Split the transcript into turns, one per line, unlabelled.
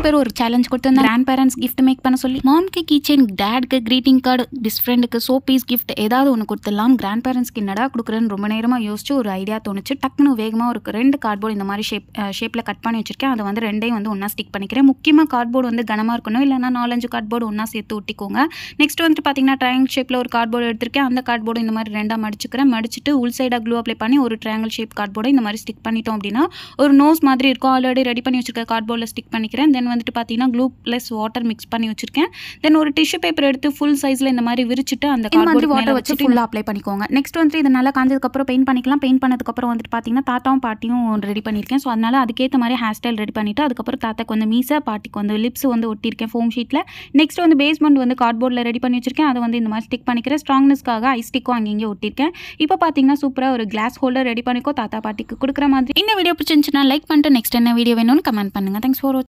நிறைய பேர் ஒரு சேலஞ்ச் கொடுத்துருந்தா கிராண்ட் பேரண்ட்ஸ் கிஃப்ட் மேக் பண்ண சொல்லி மாம்க்கு கிச்சன் டேட்க்கு கிரீட்டிங் கார்டு பிஸ் ஃப்ரெண்டுக்கு பீஸ் கிஃப்ட் ஏதாவது ஒன்று கொடுத்துடலாம் கிராண்ட் பேரண்ட்ஸ்க்கு என்னடா கொடுக்குறேன்னு ரொம்ப நேரமாக யோசிச்சு ஒரு ஐடியா தோணுச்சு டக்குன்னு வேகமாக ஒரு ரெண்டு கார்ட்போர்டு இந்த மாதிரி ஷேப் ஷேப்பில் கட் பண்ணி வச்சிருக்கேன் அதை வந்து ரெண்டையும் வந்து ஒன்றா ஸ்டிக் பண்ணிக்கிறேன் முக்கியமாக கார்ட்போர்டு வந்து கனமாக இருக்கணும் இல்லைனா நாலஞ்சு கார்ட்போர்டு ஒன்றா சேர்த்து ஒட்டிக்கோங்க நெக்ஸ்ட் வந்துட்டு பார்த்தீங்கன்னா ட்ரையாங்கிள் ஷேப்பில் ஒரு கார்ட்போர்டு எடுத்திருக்கேன் அந்த கார்ட்போர்டு இந்த மாதிரி ரெண்டாக மடிச்சுக்கிறேன் மடிச்சுட்டு உள் சைடாக க்ளூ அப்ளை பண்ணி ஒரு ட்ரையாங்கிள் ஷேப் கார்ட்போர்டை இந்த மாதிரி ஸ்டிக் பண்ணிட்டோம் அப்படின்னா ஒரு நோஸ் மாதிரி இருக்கும் ஆல்ரெடி ரெடி பண்ணி வச்சிருக்க கார்ட்போர்டில் ஸ்டிக் பண்ணிக்கிறேன் தென் தென் வந்துட்டு பார்த்தீங்கன்னா க்ளூ ப்ளஸ் வாட்டர் மிக்ஸ் பண்ணி வச்சிருக்கேன் தென் ஒரு டிஷ்யூ பேப்பர் எடுத்து ஃபுல் சைஸில் இந்த மாதிரி விரிச்சிட்டு அந்த கார்ட்போர்ட் வாட்டர் வச்சு ஃபுல்லாக அப்ளை பண்ணிக்கோங்க நெக்ஸ்ட் வந்துட்டு இது நல்லா காஞ்சதுக்கப்புறம் பெயிண்ட் பண்ணிக்கலாம் பெயிண்ட் பண்ணதுக்கப்புறம் வந்துட்டு பார்த்தீங்கன்னா தாத்தாவும் பாட்டியும் ரெடி பண்ணியிருக்கேன் ஸோ அதனால் அதுக்கேற்ற மாதிரி ஹேர் ஸ்டைல் ரெடி பண்ணிவிட்டு அதுக்கப்புறம் தாத்தாக்கு வந்து மீசா பாட்டிக்கு வந்து லிப்ஸ் வந்து ஒட்டியிருக்கேன் ஃபோம் ஷீட்டில் நெக்ஸ்ட் வந்து பேஸ்மெண்ட் வந்து கார்ட்போர்டில் ரெடி பண்ணி வச்சிருக்கேன் அதை வந்து இந்த மாதிரி ஸ்டிக் பண்ணிக்கிறேன் ஸ்ட்ராங்னஸ்க்காக ஐ ஸ்டிக்கும் அங்கேயும் ஒட்டியிருக்கேன் இப்போ பார்த்தீங்கன்னா சூப்பராக ஒரு கிளாஸ் ஹோல்டர் ரெடி பண்ணிக்கோ தாத்தா பாட்டிக்கு கொடுக்குற மாதிரி இந்த வீடியோ பிடிச்சிருந்துச்சுன்னா லைக் பண்ணிட்டு நெக்ஸ்ட் என்ன வீடியோ வேணும்னு கமெண்ட் பண்ணுங்கள் தேங்க்ஸ் ஃபார்